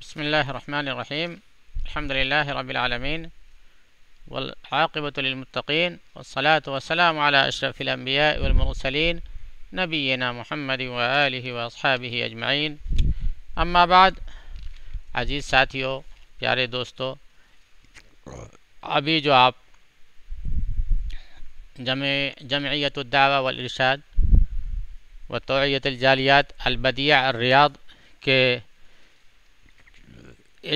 بسم الله الرحمن الرحيم الحمد لله رب العالمين والعاقبة للمتقين والصلاة والسلام على أشرف الأنبياء والمرسلين نبينا محمد وآله وأصحابه أجمعين أما بعد عزيز ساتيو پیارے دوستو ابھی جو آپ जम जमयत दावा वालरशाद व तोयत अलजालियात अलबदिया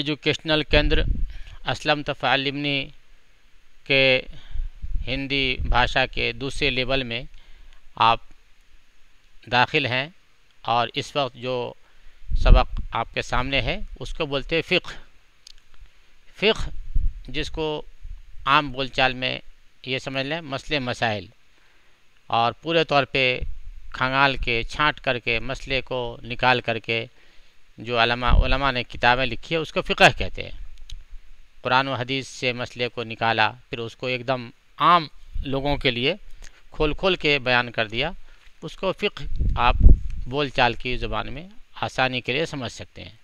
एजुकेशनल केंद्र असलम तफ़ालिमनी के हिंदी भाषा के दूसरे लेवल में आप दाखिल हैं और इस वक्त जो सबक आपके सामने है उसको बोलते हैं फ़िक फ़िक जिसको आम बोलचाल में ये समझ लें मसले मसाइल और पूरे तौर पे खंगाल के छांट करके मसले को निकाल करके जो ओलमा ने किताबें लिखी है उसको फ़िक़ह कहते हैं कुरान व हदीस से मसले को निकाला फिर उसको एकदम आम लोगों के लिए खोल खोल के बयान कर दिया उसको फ़िक आप बोल चाल की ज़ुबान में आसानी के लिए समझ सकते हैं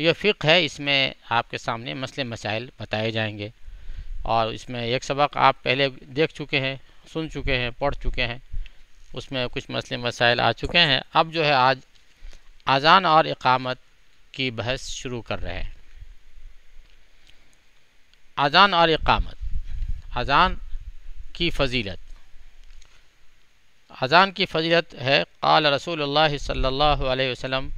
ये फ़िक है इसमें आपके सामने मसले मसाइल बताए जाएंगे और इसमें एक सबक आप पहले देख चुके हैं सुन चुके हैं पढ़ चुके हैं उसमें कुछ मसले मसाइल आ चुके हैं अब जो है आज अजान और इकामत की बहस शुरू कर रहे हैं अजान और इकामत अजान की फजीलत अजान की फजीलत है काल रसूल सल्ला वसम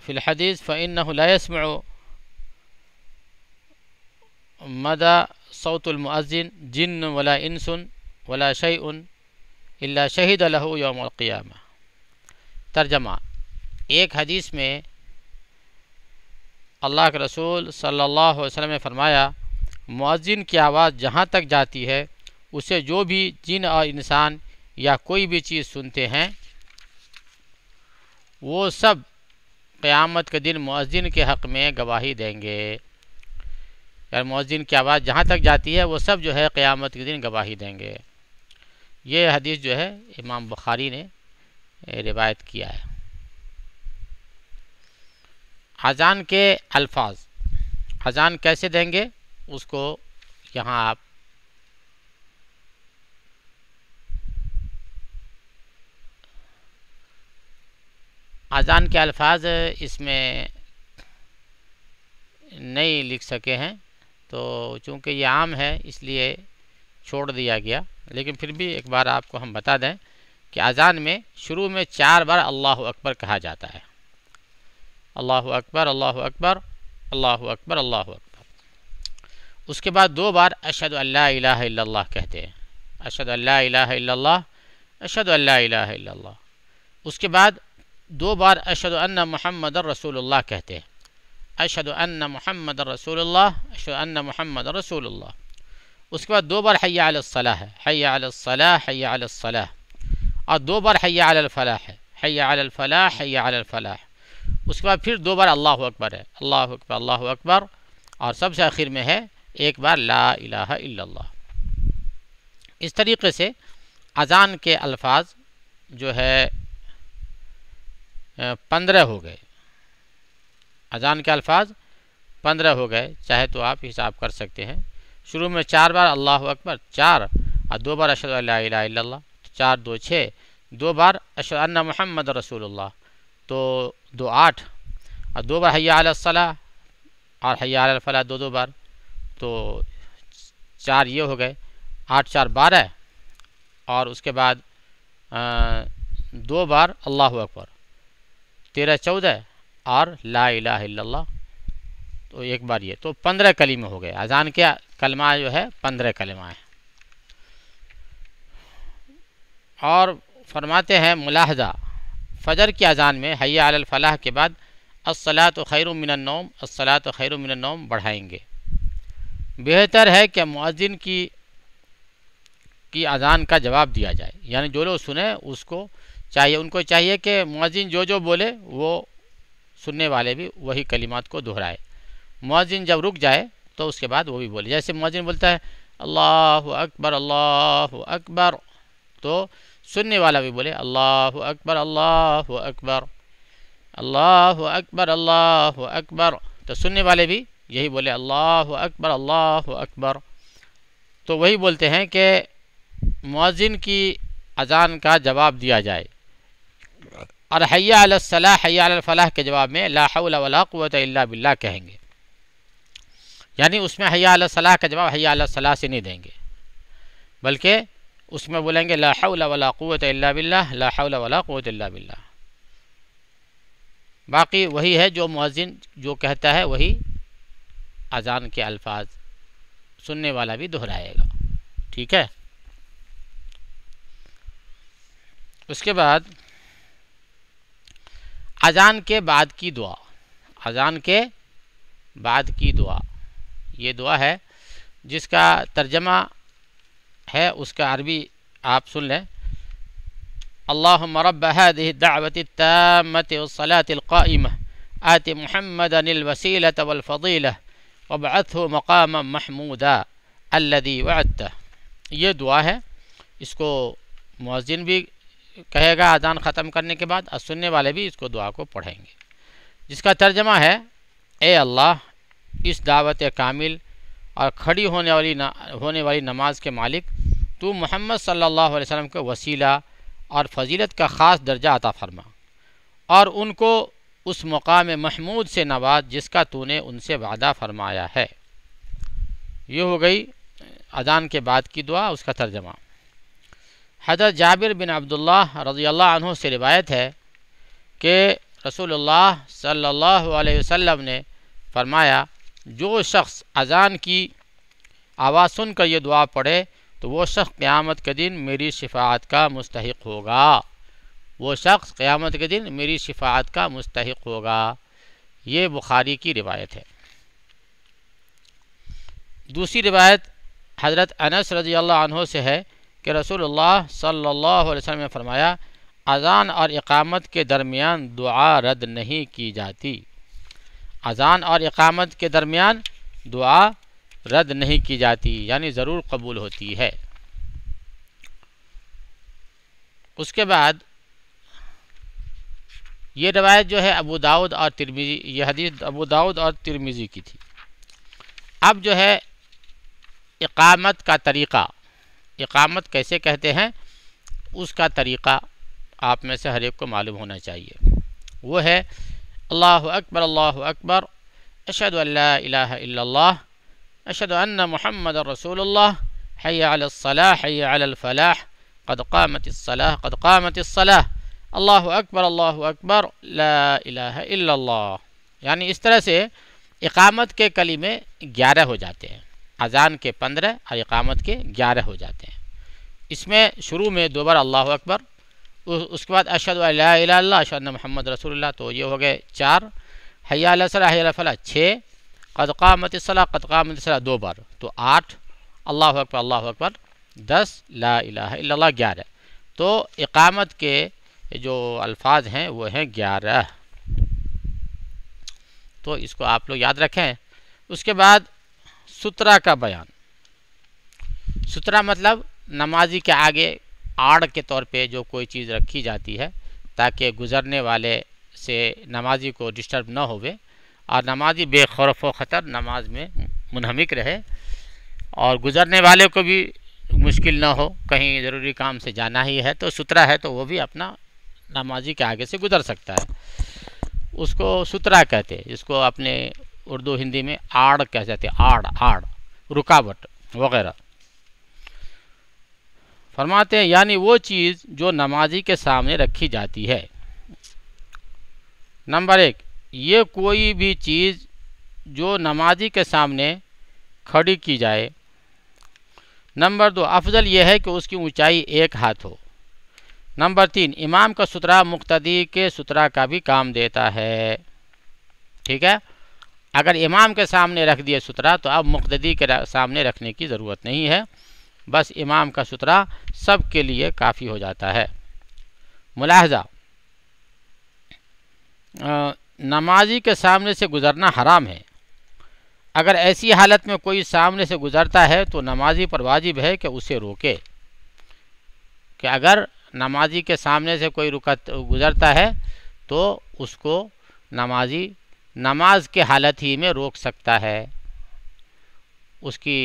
फ़िलहदीस फ़िनसम मदा सौतुलमज़िन जिन वला इंसन वला शैन अल्ला शहीद लहू यौम क़ियामा तर्जमा एक हदीस में अल्लाह के रसूल सल्लल्लाहु अलैहि वसल्लम ने फरमाया मुअज्जिन की आवाज़ जहाँ तक जाती है उसे जो भी जिन और इंसान या कोई भी चीज़ सुनते हैं वो सब क़यामत के दिन मुअज्जिन के हक़ में गवाही देंगे यार मुअज्जिन की आवाज़ जहाँ तक जाती है वो सब जो है क़यामत के दिन गवाही देंगे ये हदीस जो है इमाम बुखारी ने रिवायत किया है अजान के अल्फाज अजान कैसे देंगे उसको यहाँ आप अजान के अल्फाज इसमें नहीं लिख सके हैं तो चूंकि ये आम है इसलिए छोड़ दिया गया लेकिन फिर भी एक बार आपको हम बता दें कि अजान में शुरू में चार बार अल्लाह अकबर कहा जाता है अल्लाह अकबर अल्लाह अकबर अल्लाह अकबर अल्लाह अकबर उसके बाद दो बार अशद अल्लाह कहते हैं अशद अल्लाह अशद अल्लाह उसके बाद दो बार अशद महमद रसूल कहते हैं अशद महमद रसूल अशद महमद रसूल उसके बाद दो बार हैया अलसला है हैया अलसला हैया अलसला और दो बार हैया अलफलाह है हैया अलफलाह हैया अलफलाह उसके बाद फिर दो बार अल्लाह अकबर है अल्लाह अकबर अल्लाह अकबर और सबसे आखिर में है एक बार ला इलाहा इल्लल्लाह इस तरीके से अजान के अल्फाज जो है पंद्रह हो गए अजान के अल्फाज पंद्रह हो गए चाहे तो आप हिसाब कर सकते हैं शुरू में चार बार अल्लाह अकबर चार और दो बार अशद ला चार दो छः दो बार अशाना मोहम्मद रसूलुल्लाह तो दो आठ और दो बार हैया अलसला और आल फला दो दो बार तो चार ये हो गए आठ चार बारह और उसके बाद आ, दो बार अल्लाह अकबर तेरह चौदह और ला तो एक बार ये तो पंद्रह कलीमे हो गए अजान के कलमा जो है पंद्रह कलमा है और फरमाते हैं मुलाहजा फ़जर की अजान में हैया अलफलाह के बाद असलात खैर मिनोम असलात खैर मिनोम बढ़ाएंगे बेहतर है कि मुआजिन की की अजान का जवाब दिया जाए यानी जो लोग सुने उसको चाहिए उनको चाहिए कि मुआजिन जो जो बोले वो सुनने वाले भी वही कलिमात को दोहराए मुआजिन जब रुक जाए तो उसके बाद वो भी बोले जैसे मुआजिन बोलता है अल्लाह अकबर अल्लाह अकबर तो सुनने वाला भी बोले अल्लाह अकबर अल्लाह अकबर अल्लाह अकबर अल्लाह अकबर तो सुनने वाले भी यही बोले अल्लाह अकबर अल्लाह अकबर तो वही बोलते हैं कि मुआजिन की अजान का जवाब दिया जाए और हैया फलाह के जवाब में लाहवलाक़वत बिल्ला कहेंगे यानी उसमें हैया का जवाब हैया से नहीं देंगे बल्कि उसमें बोलेंगे ला हौला वला क़ुवत इल्ला बिल्लाह बाकी वही है जो मुअजिन जो कहता है वही अजान के अल्फाज सुनने वाला भी दोहराएगा ठीक है उसके बाद अजान के बाद की दुआ अजान के बाद की दुआ ये दुआ है जिसका तर्जमा है उसका अरबी आप सुन लें अल्लाह मरब दावत तमत सलातम आत महमद अनिलवसीलत वलफ़ील वबअथ मकाम महमूदा अल्लदी वत ये दुआ है इसको मज़िन भी कहेगा आदान ख़त्म करने के बाद और सुनने वाले भी इसको दुआ को पढ़ेंगे जिसका तर्जमा है ए अल्लाह इस दावत कामिल और खड़ी होने वाली होने वाली नमाज के मालिक तो मोहम्मद सल्ला वसम के को वसीला और फजीलत का ख़ास दर्जा अता फरमा और उनको उस मकाम महमूद से नवाज जिसका तूने उनसे वादा फरमाया है ये हो गई अजान के बाद की दुआ उसका तर्जमा हजरत जाबिर बिन अब्दुल्ला रज़ी से रिवायत है कि रसूलुल्लाह सल्लल्लाहु अलैहि वसल्लम ने फरमाया जो शख्स अजान की आवाज़ सुनकर यह दुआ पढ़े तो वो शख्स क़्यामत के दिन मेरी शिफात का मुस्तक होगा वो शख्स क़्यामत के दिन मेरी शिफात का मुस्तक होगा ये बुखारी की रिवायत है दूसरी रिवायत हज़रत अनस रजी से है कि रसूल सल्ला वसम ने फरमाया अजान और इकामत के दरमियान दुआ रद्द नहीं की जाती अजान और इकामत के दरमियान दुआ रद्द नहीं की जाती यानी ज़रूर कबूल होती है उसके बाद ये रवायत जो है अबू दाऊद और तिरमिजी ये हदीस अबू दाऊद और तिरमिजी की थी अब जो है इकामत का तरीक़ा इकामत कैसे कहते हैं उसका तरीक़ा आप में से हर एक को मालूम होना चाहिए वो है अल्लाह अकबर अल्लाह अकबर अशद अल्लाह أشهد أن محمد رسول الله حي على الصلاة حي على الفلاح قد قامت الصلاة قد قامت الصلاة الله أكبر الله أكبر لا إله إلا الله يعني اس طرح سے اقامت کے کلمے گیارہ ہو جاتے ہیں اذان کے پندرہ اور اقامت کے گیارہ ہو جاتے ہیں اس میں شروع میں دوبارہ اللہ اکبر اس کے بعد اشد اللہ الا اللہ اشد محمد رسول اللہ تو یہ ہو گئے چار حیا علیہ صلاح حیا فلاح چھ सलाह कद कामत सलाह दो बार तो आठ अल्लाह अकबर अल्लाह अकबर दस ला इला ग्यारह तो इकामत के जो अल्फाज हैं वो हैं ग्यारह तो इसको आप लोग याद रखें उसके बाद सुतरा का बयान सुतरा मतलब नमाजी के आगे आड़ के तौर पे जो कोई चीज़ रखी जाती है ताकि गुज़रने वाले से नमाजी को डिस्टर्ब ना होवे और नमाजी बेखौफ व ख़तर नमाज में मुनहमिक रहे और गुज़रने वाले को भी मुश्किल ना हो कहीं ज़रूरी काम से जाना ही है तो सुतरा है तो वो भी अपना नमाजी के आगे से गुज़र सकता है उसको सुतरा कहते जिसको इसको अपने उर्दू हिंदी में आड़ कह जाते आड़ आड़ रुकावट वगैरह फरमाते हैं यानी वो चीज़ जो नमाजी के सामने रखी जाती है नंबर एक ये कोई भी चीज़ जो नमाजी के सामने खड़ी की जाए नंबर दो अफजल यह है कि उसकी ऊंचाई एक हाथ हो नंबर तीन इमाम का सुतरा मुख्तदी के सुतरा का भी काम देता है ठीक है अगर इमाम के सामने रख दिए सुतरा तो अब मुख्तदी के सामने रखने की ज़रूरत नहीं है बस इमाम का सुतरा सब के लिए काफ़ी हो जाता है मुलाहजा नमाजी के सामने से गुज़रना हराम है अगर ऐसी हालत में कोई सामने से गुज़रता है तो नमाजी पर वाजिब है कि उसे रोके कि अगर नमाजी के सामने से कोई रुका गुज़रता है तो उसको नमाजी नमाज के हालत ही में रोक सकता है उसकी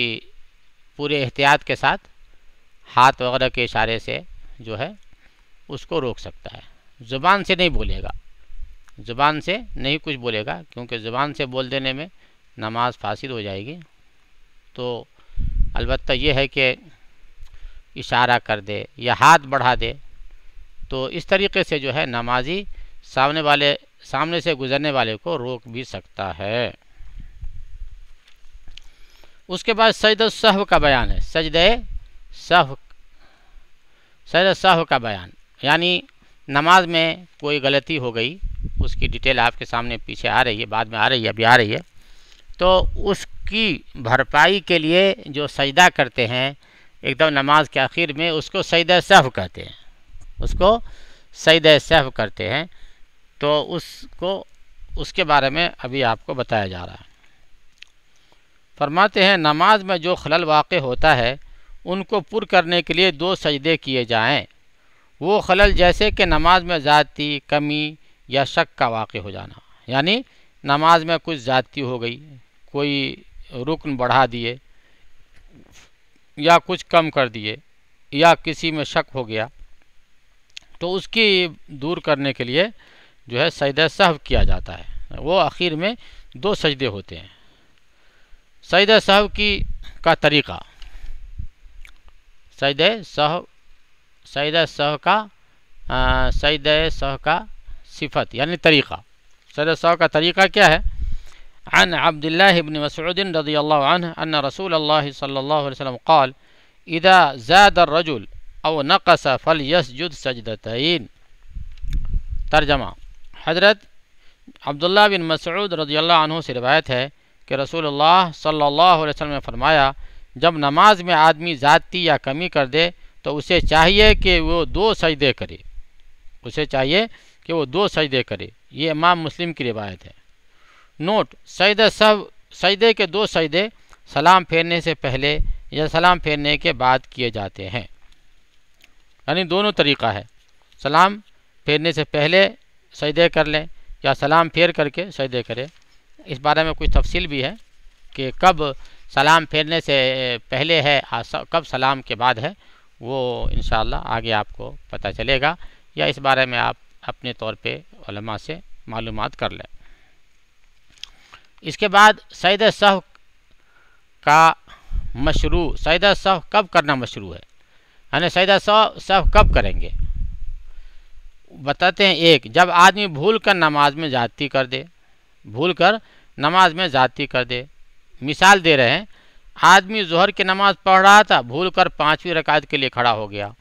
पूरे एहतियात के साथ हाथ वगैरह के इशारे से जो है उसको रोक सकता है ज़ुबान से नहीं बोलेगा ज़ुबान से नहीं कुछ बोलेगा क्योंकि ज़ुबान से बोल देने में नमाज फासिल हो जाएगी तो अलबत् यह है कि इशारा कर दे या हाथ बढ़ा दे तो इस तरीके से जो है नमाजी सामने वाले सामने से गुजरने वाले को रोक भी सकता है उसके बाद सजद सहव का बयान है सजद सहव सजद सहव का बयान यानी नमाज में कोई गलती हो गई उसकी डिटेल आपके सामने पीछे आ रही है बाद में आ रही है अभी आ रही है तो उसकी भरपाई के लिए जो सजदा करते हैं एकदम नमाज के आखिर में उसको सैद सहव कहते हैं उसको सैद सहफ करते हैं तो उसको उसके बारे में अभी आपको बताया जा रहा है फरमाते हैं नमाज में जो खलल वाक़ होता है उनको पुर करने के लिए दो सजदे किए जाएं वो खलल जैसे कि नमाज में ज़ाती कमी या शक का वाक़ हो जाना यानी नमाज में कुछ ज़्यादती हो गई कोई रुकन बढ़ा दिए या कुछ कम कर दिए या किसी में शक हो गया तो उसकी दूर करने के लिए जो है सैद सहव किया जाता है वो आखिर में दो सजदे होते हैं सैद सहव की का तरीक़ा सैद सह सैद सह का सैद सह का सिफत यानी तरीक़ा सौ का तरीक़ा क्या है अन अब्दुल्ला इबन मसउदिन रदी अन रसूल अल्लाह सल्ला वसम कौल इदा जैद रजुल अव नक़स फल यसजुद सजदतन तर्जमा हज़रत अब्दुल्ला बिन मसऊद रदी अनहों से रिवायत है कि रसूलुल्लाह सल्लल्लाहु अलैहि वसल्लम ने फरमाया जब नमाज में आदमी ज़्यादती या कमी कर दे तो उसे चाहिए कि वो दो सजदे करे उसे चाहिए कि वो दो सजदे करे ये इमाम मुस्लिम की रिवायत है नोट सजदा सब सजदे के दो सजदे सलाम फेरने से पहले या सलाम फेरने के बाद किए जाते हैं यानी दोनों तरीका है सलाम फेरने से पहले सजदे कर लें या सलाम फेर करके सजदे करें इस बारे में कुछ तफसील भी है कि कब सलाम फेरने से पहले है कब सलाम के बाद है वो इन आगे आपको पता चलेगा या इस बारे में आप अपने तौर पे उलमा से मालूम कर लें इसके बाद सैद सह का मशरू सैद सह कब करना मशरू है यानी सैद सह सह कब करेंगे बताते हैं एक जब आदमी भूल कर नमाज में जाती कर दे भूल कर नमाज में जाती कर दे मिसाल दे रहे हैं आदमी जहर की नमाज पढ़ रहा था भूल कर पाँचवीं रकात के लिए खड़ा हो गया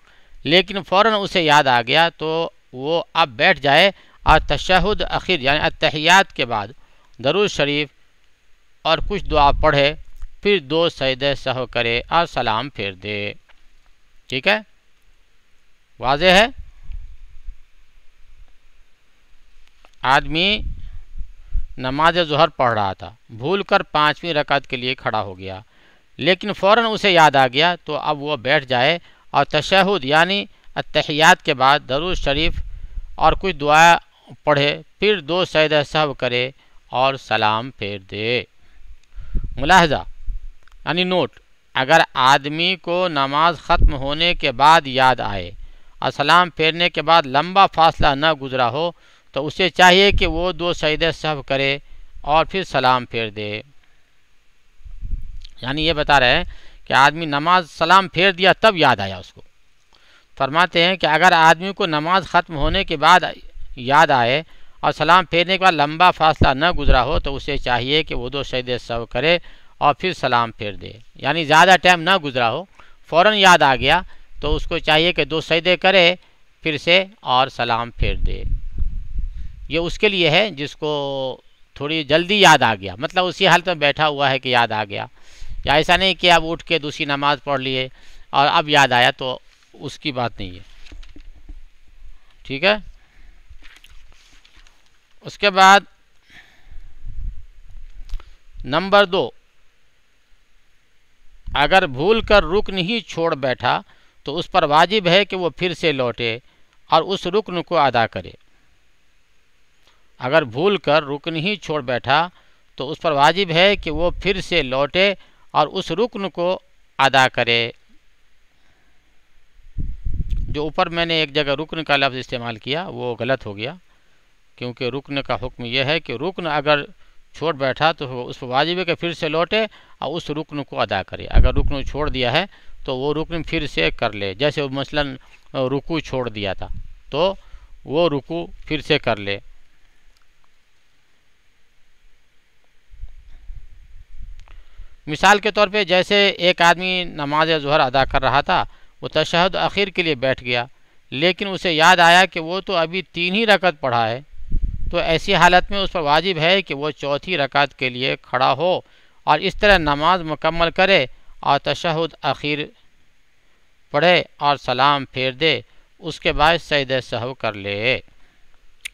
लेकिन फ़ौर उसे याद आ गया तो वो अब बैठ जाए और तशहद आखिर यानी अतहियात के बाद दरुज शरीफ और कुछ दुआ पढ़े फिर दो सैद सह करे और सलाम फेर दे ठीक है वाज है आदमी नमाज जहर पढ़ रहा था भूल कर पाँचवीं रकात के लिए खड़ा हो गया लेकिन फ़ौर उसे याद आ गया तो अब वह बैठ जाए और तशहद यानी अतहयात के बाद दरुज शरीफ और कुछ दुआ पढ़े फिर दो सैद सब करे और सलाम फेर दे मुलाहजा यानी नोट अगर आदमी को नमाज ख़त्म होने के बाद याद आए और सलाम फेरने के बाद लंबा फासला न गुजरा हो तो उसे चाहिए कि वो दो सैद सब करे और फिर सलाम फेर दे यानी ये बता रहे हैं कि आदमी नमाज सलाम फेर दिया तब याद आया उसको फरमाते हैं कि अगर आदमी को नमाज ख़त्म होने के बाद याद आए और सलाम फेरने के बाद लंबा फासला न गुजरा हो तो उसे चाहिए कि वो दो शहीद सब करे और फिर सलाम फेर दे यानी ज़्यादा टाइम ना गुजरा हो फ़ौर याद आ गया तो उसको चाहिए कि दो सजदे करे फिर से और सलाम फेर दे ये उसके लिए है जिसको थोड़ी जल्दी याद आ गया मतलब उसी हालत में बैठा हुआ है कि याद आ गया या ऐसा नहीं कि अब उठ के दूसरी नमाज़ पढ़ लिए और अब याद आया तो उसकी बात नहीं है ठीक है उसके बाद नंबर दो अगर भूल कर रुकन ही छोड़ बैठा तो उस पर वाजिब है कि वो फिर से लौटे और उस रुकन को अदा करे अगर भूल कर रुकन ही छोड़ बैठा तो उस पर वाजिब है कि वो फिर से लौटे और उस रुकन को अदा करे जो ऊपर मैंने एक जगह रुकन का लफ्ज़ इस्तेमाल किया वो गलत हो गया क्योंकि रुकन का हुक्म यह है कि रुकन अगर छोड़ बैठा तो उस वाजिब के फिर से लौटे और उस रुकन को अदा करे अगर रुकन छोड़ दिया है तो वो रुकन फिर से कर ले जैसे मसलन रुकू छोड़ दिया था तो वो रुकू फिर से कर ले मिसाल के तौर पे जैसे एक आदमी नमाज जहर अदा कर रहा था वो तशहद आखिर के लिए बैठ गया लेकिन उसे याद आया कि वो तो अभी तीन ही रकत पढ़ा है तो ऐसी हालत में उस पर वाजिब है कि वो चौथी रकत के लिए खड़ा हो और इस तरह नमाज मुकम्मल करे और तशहद आखिर पढ़े और सलाम फेर दे उसके बाद सैद सहव कर ले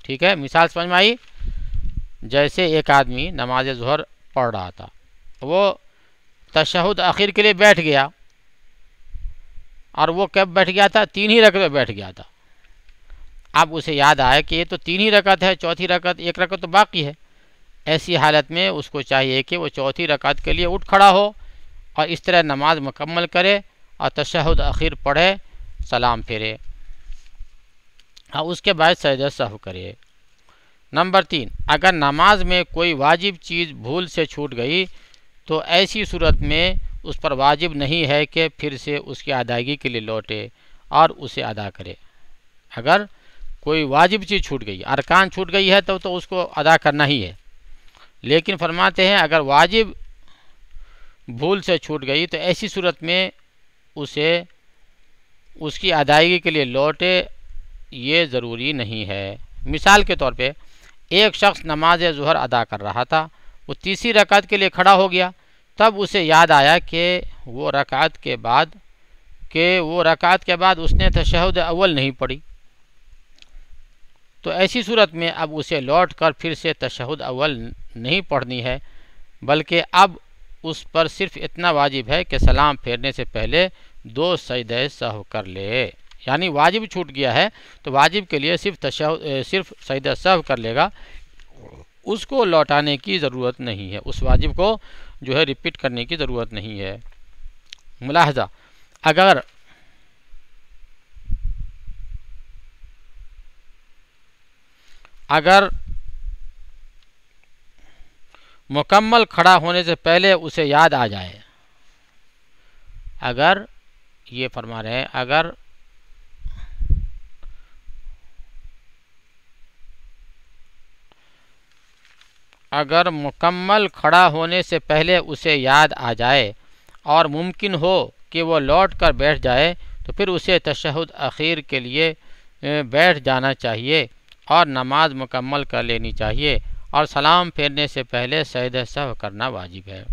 ठीक है मिसाल समझ में आई जैसे एक आदमी नमाज जहर पढ़ रहा था वो तशहद आखिर के लिए बैठ गया और वो कब बैठ गया था तीन ही रकत बैठ गया था अब उसे याद आया कि ये तो तीन ही रकत है चौथी रकत एक रकत तो बाकी है ऐसी हालत में उसको चाहिए कि वो चौथी रकत के लिए उठ खड़ा हो और इस तरह नमाज मुकम्मल करे और तशहद आखिर पढ़े सलाम फेरे और उसके बाद सैद सह करे नंबर तीन अगर नमाज में कोई वाजिब चीज़ भूल से छूट गई तो ऐसी सूरत में उस पर वाजिब नहीं है कि फिर से उसकी अदायगी के लिए लौटे और उसे अदा करे अगर कोई वाजिब चीज़ छूट गई अरकान छूट गई है तो तो उसको अदा करना ही है लेकिन फरमाते हैं अगर वाजिब भूल से छूट गई तो ऐसी सूरत में उसे उसकी अदायगी के लिए लौटे ये ज़रूरी नहीं है मिसाल के तौर पे एक शख्स नमाज जहर अदा कर रहा था वो तीसरी रकात के लिए खड़ा हो गया तब उसे याद आया कि वो रकात के बाद के वो रकात के बाद उसने तशहद अव्वल नहीं पढ़ी तो ऐसी सूरत में अब उसे लौट कर फिर से तशहद अव्वल नहीं पढ़नी है बल्कि अब उस पर सिर्फ इतना वाजिब है कि सलाम फेरने से पहले दो सजद सह कर ले यानी वाजिब छूट गया है तो वाजिब के लिए सिर्फ तशह सिर्फ सजद सह कर लेगा उसको लौटाने की ज़रूरत नहीं है उस वाजिब को जो है रिपीट करने की ज़रूरत नहीं है मुलाहजा अगर अगर मुकम्मल खड़ा होने से पहले उसे याद आ जाए अगर ये फरमा रहे हैं अगर अगर मुकम्मल खड़ा होने से पहले उसे याद आ जाए और मुमकिन हो कि वो लौट कर बैठ जाए तो फिर उसे तशहद अखीर के लिए बैठ जाना चाहिए और नमाज मुकम्मल कर लेनी चाहिए और सलाम फेरने से पहले सैद सह करना वाजिब है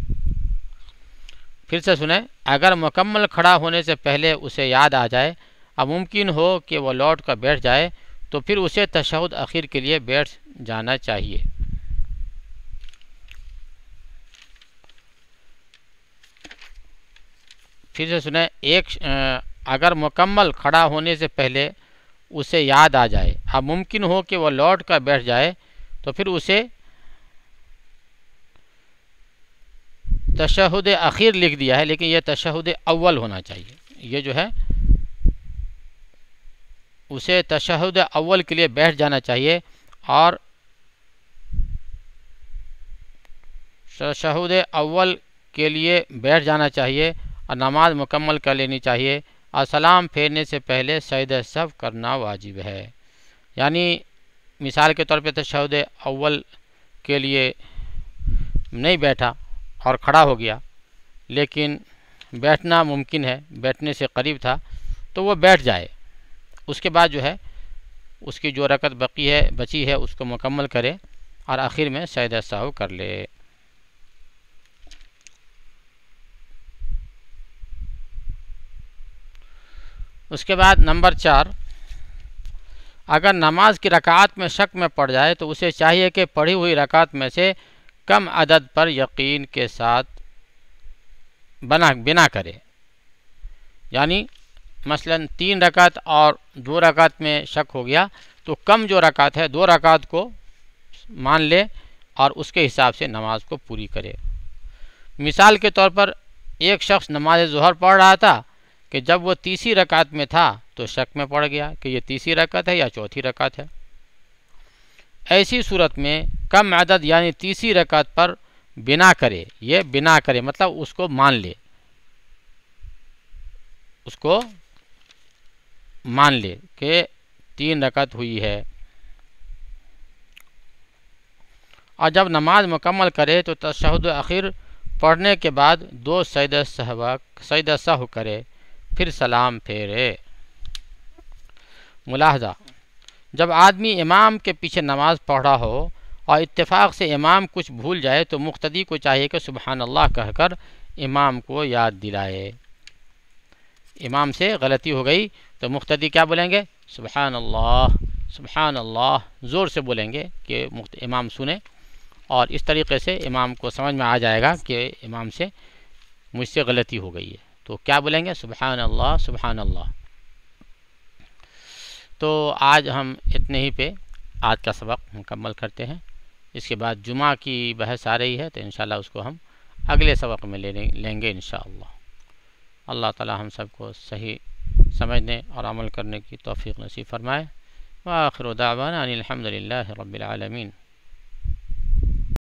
फिर से सुने अगर मुकम्मल खड़ा होने से पहले उसे याद आ जाए अब मुमकिन हो कि वह लौट कर बैठ जाए तो फिर उसे तशहद अखीर के लिए बैठ जाना चाहिए फिर से सुने एक अगर मुकम्मल खड़ा होने से पहले उसे याद आ जाए अब मुमकिन हो कि वह लौट कर बैठ जाए तो फिर उसे तशहद आखिर लिख दिया है लेकिन यह तशहद अव्वल होना चाहिए ये जो है उसे तशहद अव्वल के लिए बैठ जाना चाहिए और तशहद अव्वल के लिए बैठ जाना चाहिए और नमाज मुकम्मल कर लेनी चाहिए और सलाम फेरने से पहले सैद सब करना वाजिब है यानी मिसाल के तौर पे शहद तो अव्वल के लिए नहीं बैठा और खड़ा हो गया लेकिन बैठना मुमकिन है बैठने से करीब था तो वो बैठ जाए उसके बाद जो है उसकी जो रकत बकी है बची है उसको मुकम्मल करे और आखिर में सैद साहु कर ले उसके बाद नंबर चार अगर नमाज की रकात में शक में पड़ जाए तो उसे चाहिए कि पढ़ी हुई रकात में से कम अदद पर यकीन के साथ बना बिना करे यानी मसलन तीन रकात और दो रकात में शक हो गया तो कम जो रकात है दो रकात को मान ले और उसके हिसाब से नमाज को पूरी करे मिसाल के तौर पर एक शख्स नमाज जहर पढ़ रहा था कि जब वो तीसरी रकात में था तो शक में पड़ गया कि ये तीसरी रकत है या चौथी रकत है ऐसी सूरत में कम आदत यानी तीसरी रकत पर बिना करे ये बिना करे मतलब उसको मान ले उसको मान ले कि तीन रकत हुई है और जब नमाज मुकम्मल करे तो तशहद आखिर पढ़ने के बाद दो सैद सहबक सैद सह करे फिर सलाम फेरे मुलाहजा जब आदमी इमाम के पीछे नमाज पढ़ा हो और इत्तेफाक से इमाम कुछ भूल जाए तो मुख्तदी को चाहिए कि सुबहान अल्लाह कहकर इमाम को याद दिलाए इमाम से गलती हो गई तो मुख्तदी क्या बोलेंगे सुबहान अल्लाह सुबहान अल्लाह ज़ोर से बोलेंगे कि इमाम सुने और इस तरीके से इमाम को समझ में आ जाएगा कि इमाम से मुझसे गलती हो गई है तो क्या बोलेंगे सुबहान अल्लाह सुबहान अल्लाह तो आज हम इतने ही पे आज का सबक मुकम्मल करते हैं इसके बाद जुमा की बहस आ रही है तो इन उसको हम अगले सबक में ले लेंगे इन अल्लाह ताला हम सबको सही समझने और अमल करने की तौफीक नसीब फरमाए वाखिर आखिर दावाना अनिलहमदिल्ला रबालमीन